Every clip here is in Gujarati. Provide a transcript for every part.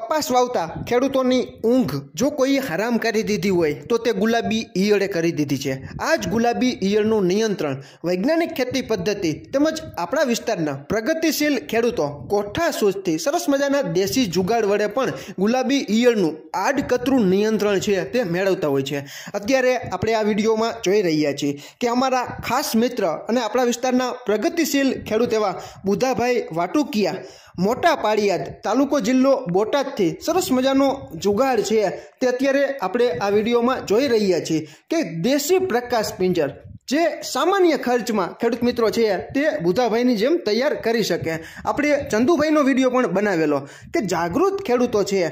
કપાસ વાવતા ખેડૂતોની ઊંઘ જો કોઈએ હરામ કરી દીધી હોય તો તે ગુલાબી ઈયળે કરી દીધી છે આ જ ગુલાબી ઈયળનું નિયંત્રણ વૈજ્ઞાનિક ખેતી પદ્ધતિ તેમજ આપણા વિસ્તારના પ્રગતિશીલ ખેડૂતો કોઠા સૂઝથી સરસ મજાના દેશી જુગાડ વડે પણ ગુલાબી ઈયળનું આડકતરું નિયંત્રણ છે તે મેળવતા હોય છે અત્યારે આપણે આ વિડીયોમાં જોઈ રહ્યા છીએ કે અમારા ખાસ મિત્ર અને આપણા વિસ્તારના પ્રગતિશીલ ખેડૂત એવા બુધાભાઈ વાટુકિયા મોટા પાળિયાદ તાલુકો જિલ્લો બોટાદ અંદાજથી સરસ મજાનો જુગાડ છે તે અત્યારે આપણે આ વિડીયોમાં જોઈ રહ્યા છીએ કે દેશી પ્રકાશ પિંજર જે સામાન્ય ખર્ચમાં ખેડૂત મિત્રો છે તે બુધાભાઈની જેમ તૈયાર કરી શકે આપણે ચંદુભાઈનો વિડીયો પણ બનાવેલો કે જાગૃત ખેડૂતો છે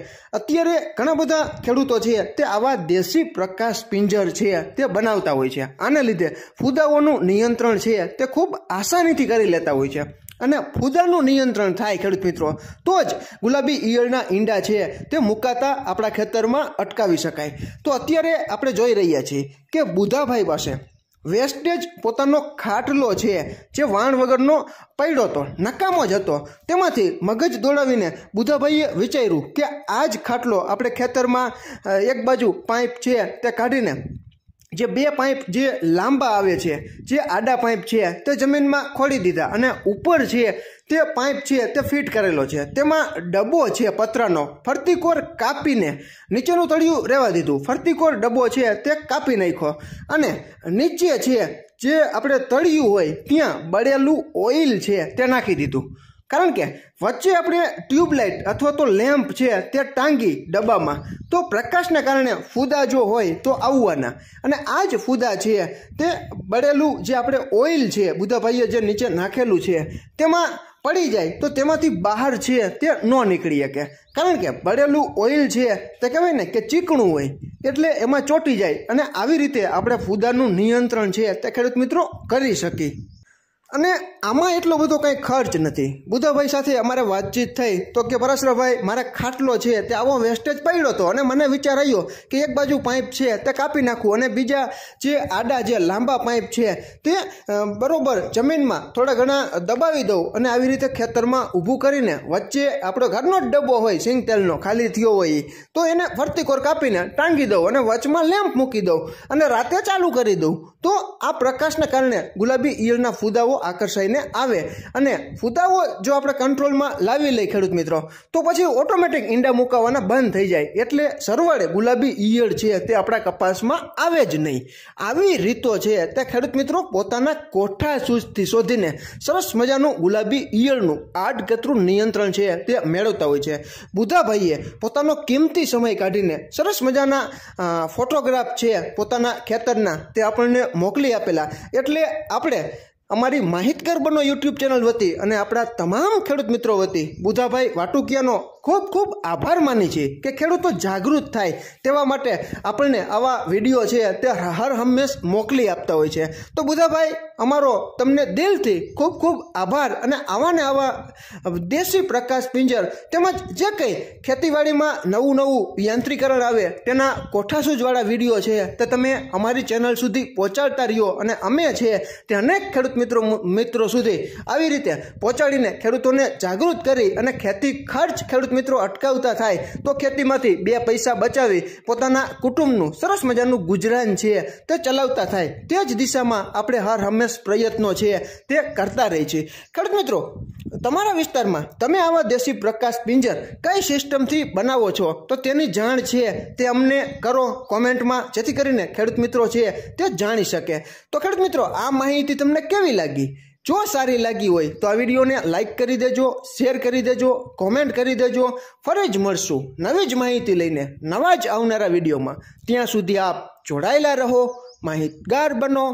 અત્યારે ઘણા બધા ખેડૂતો છે તે આવા દેશી પ્રકાશ પિંજર છે તે બનાવતા હોય છે આને લીધે ફુદાઓનું નિયંત્રણ છે તે ખૂબ આસાનીથી કરી લેતા હોય છે અને ફૂદાનું નિયંત્રણ થાય ખેડૂત મિત્રો તો જ ગુલાબી ઈયળના ઈંડા છે તે મુકાતા આપણા ખેતરમાં અટકાવી શકાય તો અત્યારે આપણે જોઈ રહ્યા છીએ કે બુધાભાઈ પાસે વેસ્ટેજ પોતાનો ખાટલો છે જે વાણ વગરનો પડ્યો હતો નકામો જ હતો તેમાંથી મગજ દોડાવીને બુધાભાઈએ વિચાર્યું કે આ જ ખાટલો આપણે ખેતરમાં એક બાજુ પાઇપ છે તે કાઢીને જે બે પાઇપ જે લાંબા આવે છે જે આડા પાઇપ છે તે જમીનમાં ખોડી દીધા અને ઉપર છે તે પાઇપ છે તે ફિટ કરેલો છે તેમાં ડબ્બો છે પતરાનો ફરતીકોર કાપીને નીચેનું તળિયું રહેવા દીધું ફરતીકોર ડબ્બો છે તે કાપી નાખ્યો અને નીચે છે જે આપણે તળિયું હોય ત્યાં બળેલું ઓઇલ છે તે નાખી દીધું કારણ કે વચ્ચે આપણે ટ્યુબલાઇટ અથવા તો લેમ્પ છે તે ટાંગી ડબ્બામાં તો પ્રકાશને કારણે ફૂદા જો હોય તો આવવાના અને આ જ ફૂદા છે તે બળેલું જે આપણે ઓઇલ છે બુધાભાઈએ જે નીચે નાખેલું છે તેમાં પડી જાય તો તેમાંથી બહાર છે તે ન નીકળી શકે કારણ કે બળેલું ઓઇલ છે તે કહેવાય ને કે ચીકણું હોય એટલે એમાં ચોંટી જાય અને આવી રીતે આપણે ફૂદાનું નિયંત્રણ છે તે ખેડૂત મિત્રો કરી શકીએ અને આમાં એટલો બધો કંઈ ખર્ચ નથી બુધાભાઈ સાથે અમારે વાતચીત થઈ તો કે પરસરાભાઈ મારે ખાટલો છે તે આવો વેસ્ટેજ પડ્યો હતો અને મને વિચાર આવ્યો કે એક બાજુ પાઇપ છે તે કાપી નાખું અને બીજા જે આડા જે લાંબા પાઇપ છે તે બરાબર જમીનમાં થોડા ઘણા દબાવી દઉં અને આવી રીતે ખેતરમાં ઊભું કરીને વચ્ચે આપણો ઘરનો જ ડબ્બો હોય સિંગ તેલનો ખાલી થયો હોય તો એને ફરતી કોર કાપીને ટાંગી દઉં અને વચમાં લેમ્પ મૂકી દઉં અને રાતે ચાલુ કરી દઉં તો આ પ્રકાશને કારણે ગુલાબી ઈયળના ફૂદાઓ આકર્ષાઈને આવે અને ફૂતાવો જો આપણે કંટ્રોલમાં લાવી લઈએ ખેડૂત મિત્રો તો પછી ઓટોમેટિક ઈંડા મુકાવવાના બંધ થઈ જાય એટલે સરવાળે ગુલાબી ઈયળ છે તે આપણા કપાસમાં આવે જ નહીં આવી રીતો છે તે ખેડૂત મિત્રો પોતાના કોઠા સૂઝથી શોધીને સરસ મજાનું ગુલાબી ઈયળનું આડકતરું નિયંત્રણ છે તે મેળવતા હોય છે બુધાભાઈએ પોતાનો કિંમતી સમય કાઢીને સરસ મજાના ફોટોગ્રાફ છે પોતાના ખેતરના તે આપણને મોકલી આપેલા એટલે આપણે અમારી માહિતગાર બનો યુટ્યુબ ચેનલ વતી અને આપણા તમામ ખેડૂત મિત્રો વતી બુધાભાઈ વાટુકિયાનો ખૂબ ખૂબ આભાર માની છે કે ખેડૂતો જાગૃત થાય તેવા માટે આપણને આવા વિડીયો છે તે હર હંમેશ મોકલી આપતા હોય છે તો બુધાભાઈ અમારો તમને દિલથી ખૂબ ખૂબ આભાર અને આવા ને આવા દેશી પ્રકાશ પિંજર તેમજ જે કંઈ ખેતીવાડીમાં નવું નવું યાંત્રિકરણ આવે તેના કોઠાસૂજવાળા વિડીયો છે તે તમે અમારી ચેનલ સુધી પહોંચાડતા રહ્યો અને અમે છે તે અનેક ખેડૂત મિત્રો મિત્રો સુધી આવી રીતે પહોંચાડીને ખેડૂતોને જાગૃત કરી અને ખેતી ખર્ચ ખેડૂત મિત્રો અટકાવતા થાય તો ખેતીમાંથી બે પૈસા બચાવી પોતાના કુટુંબનું સરસ મજાનું ગુજરાન છે તે ચલાવતા થાય તે જ દિશામાં આપણે હર હંમેશ પ્રયત્નો છે તે કરતા રહી છીએ ખેડૂત મિત્રો તમારા વિસ્તારમાં તમે આવા દેશી પ્રકાશ પિંજર કઈ સિસ્ટમથી બનાવો છો તો તેની જાણ છે તે અમને કરો કોમેન્ટમાં જેથી કરીને ખેડૂત મિત્રો છે તે જાણી શકે તો ખેડૂત મિત્રો આ માહિતી તમને કેવી કેવી લાગી જો સારી લાગી હોય તો આ વિડીયોને લાઇક કરી દેજો શેર કરી દેજો કોમેન્ટ કરી દેજો ફરી જ મળશું નવી જ માહિતી લઈને નવા જ આવનારા વિડીયોમાં ત્યાં સુધી આપ જોડાયેલા રહો માહિતગાર બનો